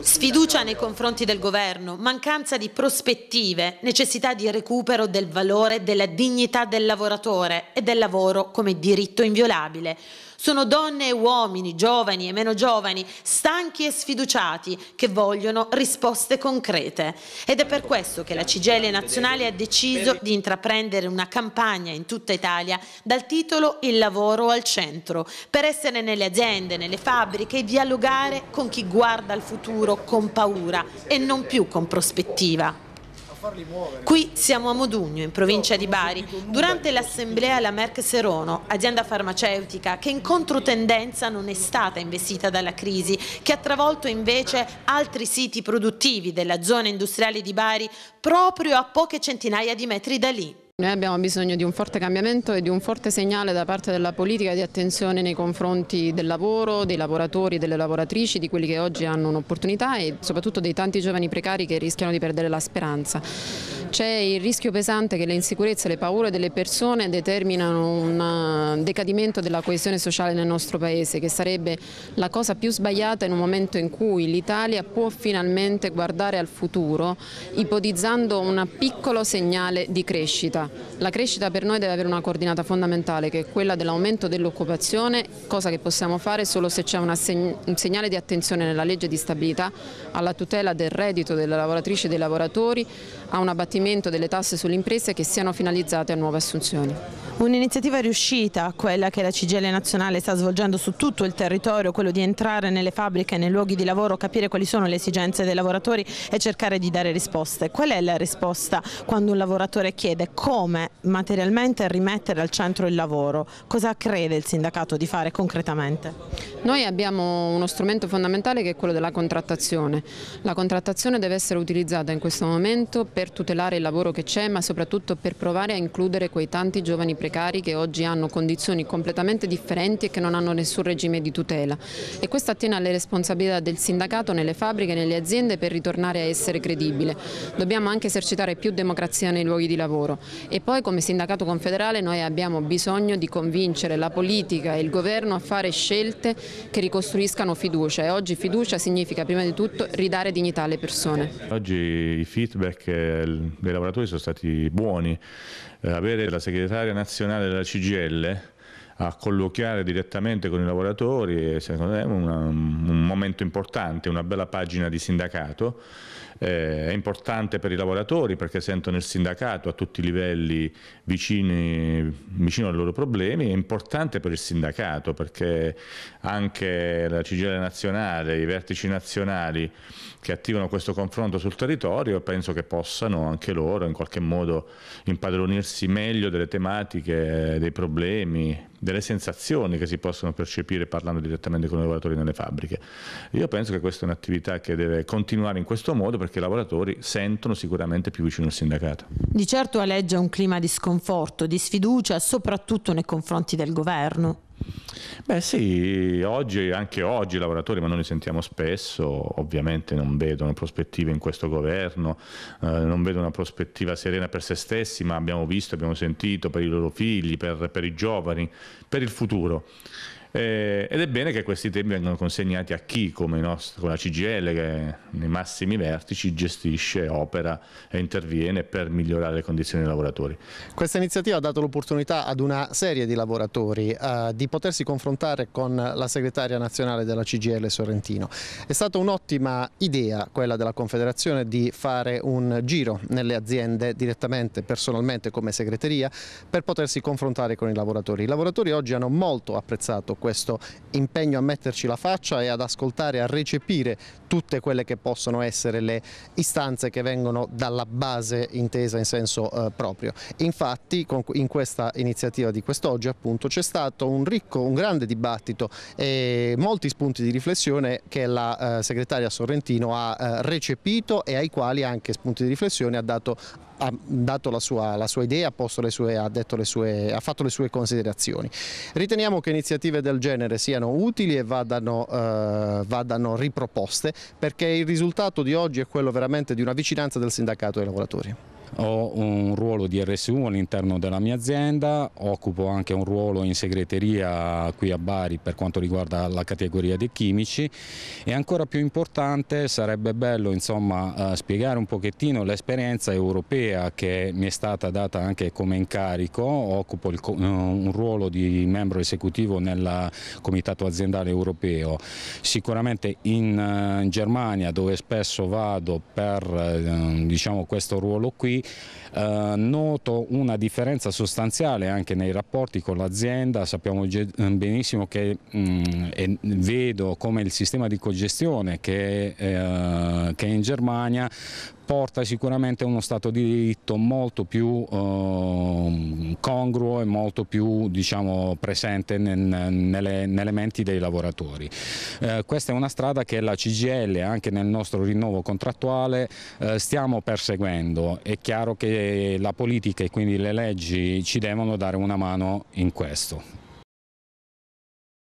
Sfiducia nei confronti del governo, mancanza di prospettive, necessità di recupero del valore della dignità del lavoratore e del lavoro come diritto inviolabile. Sono donne e uomini, giovani e meno giovani, stanchi e sfiduciati, che vogliono risposte concrete. Ed è per questo che la Cigele Nazionale ha deciso di intraprendere una campagna in tutta Italia dal titolo Il lavoro al centro, per essere nelle aziende, nelle fabbriche e dialogare con chi guarda al futuro con paura e non più con prospettiva. Qui siamo a Modugno, in provincia di Bari, durante l'assemblea alla Merck Serono, azienda farmaceutica che in controtendenza non è stata investita dalla crisi, che ha travolto invece altri siti produttivi della zona industriale di Bari proprio a poche centinaia di metri da lì. Noi abbiamo bisogno di un forte cambiamento e di un forte segnale da parte della politica di attenzione nei confronti del lavoro, dei lavoratori, delle lavoratrici, di quelli che oggi hanno un'opportunità e soprattutto dei tanti giovani precari che rischiano di perdere la speranza. C'è il rischio pesante che le insicurezze e le paure delle persone determinano un eh, decadimento della coesione sociale nel nostro Paese, che sarebbe la cosa più sbagliata in un momento in cui l'Italia può finalmente guardare al futuro ipotizzando un piccolo segnale di crescita. La crescita per noi deve avere una coordinata fondamentale che è quella dell'aumento dell'occupazione, cosa che possiamo fare solo se c'è seg un segnale di attenzione nella legge di stabilità alla tutela del reddito delle lavoratrici e dei lavoratori, a un abbattimento snellimento delle tasse sulle imprese che siano finalizzate a nuove assunzioni. Un'iniziativa riuscita, quella che la CGL nazionale sta svolgendo su tutto il territorio, quello di entrare nelle fabbriche, nei luoghi di lavoro, capire quali sono le esigenze dei lavoratori e cercare di dare risposte. Qual è la risposta quando un lavoratore chiede come materialmente rimettere al centro il lavoro? Cosa crede il sindacato di fare concretamente? Noi abbiamo uno strumento fondamentale che è quello della contrattazione. La contrattazione deve essere utilizzata in questo momento per tutelare il lavoro che c'è ma soprattutto per provare a includere quei tanti giovani precari precari che oggi hanno condizioni completamente differenti e che non hanno nessun regime di tutela e questo attiene alle responsabilità del sindacato nelle fabbriche e nelle aziende per ritornare a essere credibile. Dobbiamo anche esercitare più democrazia nei luoghi di lavoro e poi come sindacato confederale noi abbiamo bisogno di convincere la politica e il governo a fare scelte che ricostruiscano fiducia e oggi fiducia significa prima di tutto ridare dignità alle persone. Oggi i feedback eh, dei lavoratori sono stati buoni, eh, avere la segretaria nazionale nazionale della CGL a colloquiare direttamente con i lavoratori, secondo me è una, un momento importante, una bella pagina di sindacato, eh, è importante per i lavoratori perché sentono il sindacato a tutti i livelli vicini, vicino ai loro problemi, è importante per il sindacato perché anche la CGL nazionale, i vertici nazionali che attivano questo confronto sul territorio penso che possano anche loro in qualche modo impadronirsi meglio delle tematiche, dei problemi, delle sensazioni che si possono percepire parlando direttamente con i lavoratori nelle fabbriche. Io penso che questa è un'attività che deve continuare in questo modo perché i lavoratori sentono sicuramente più vicino al sindacato. Di certo alleggia un clima di sconforto, di sfiducia, soprattutto nei confronti del governo. Beh sì, oggi, anche oggi i lavoratori, ma noi li sentiamo spesso, ovviamente non vedono prospettive in questo governo, eh, non vedono una prospettiva serena per se stessi, ma abbiamo visto, abbiamo sentito per i loro figli, per, per i giovani, per il futuro. Eh, ed è bene che questi temi vengano consegnati a chi, come, nostro, come la CGL, che nei massimi vertici gestisce, opera e interviene per migliorare le condizioni dei lavoratori. Questa iniziativa ha dato l'opportunità ad una serie di lavoratori eh, di potersi confrontare con la segretaria nazionale della CGL Sorrentino. È stata un'ottima idea quella della Confederazione di fare un giro nelle aziende direttamente, personalmente come segreteria, per potersi confrontare con i lavoratori. I lavoratori oggi hanno molto apprezzato questo impegno a metterci la faccia e ad ascoltare, a recepire tutte quelle che possono essere le istanze che vengono dalla base intesa in senso eh, proprio. Infatti in questa iniziativa di quest'oggi appunto c'è stato un ricco, un grande dibattito e molti spunti di riflessione che la eh, segretaria Sorrentino ha eh, recepito e ai quali anche spunti di riflessione ha dato ha dato la sua, la sua idea, ha, sue, ha, sue, ha, fatto le sue considerazioni. Riteniamo che iniziative del genere siano utili e vadano, eh, vadano riproposte perché il risultato di oggi è quello veramente di una vicinanza del sindacato ai lavoratori. Ho un ruolo di RSU all'interno della mia azienda, occupo anche un ruolo in segreteria qui a Bari per quanto riguarda la categoria dei chimici e ancora più importante sarebbe bello insomma, eh, spiegare un pochettino l'esperienza europea che mi è stata data anche come incarico, occupo il, eh, un ruolo di membro esecutivo nel comitato aziendale europeo, sicuramente in, eh, Germania dove spesso vado per diciamo, questo ruolo qui eh, noto una differenza sostanziale anche nei rapporti con l'azienda, sappiamo mm, benissimo che mh, mm, vedo come il sistema di cogestione che, eh, che è in Germania porta sicuramente a uno Stato di diritto molto più eh, congruo e molto più diciamo, presente nel, nelle, nelle, menti dei lavoratori. Eh, questa è una strada che la CGL anche nel nostro rinnovo contrattuale eh, stiamo perseguendo, è chiaro che la politica e quindi le leggi ci devono dare una mano in questo.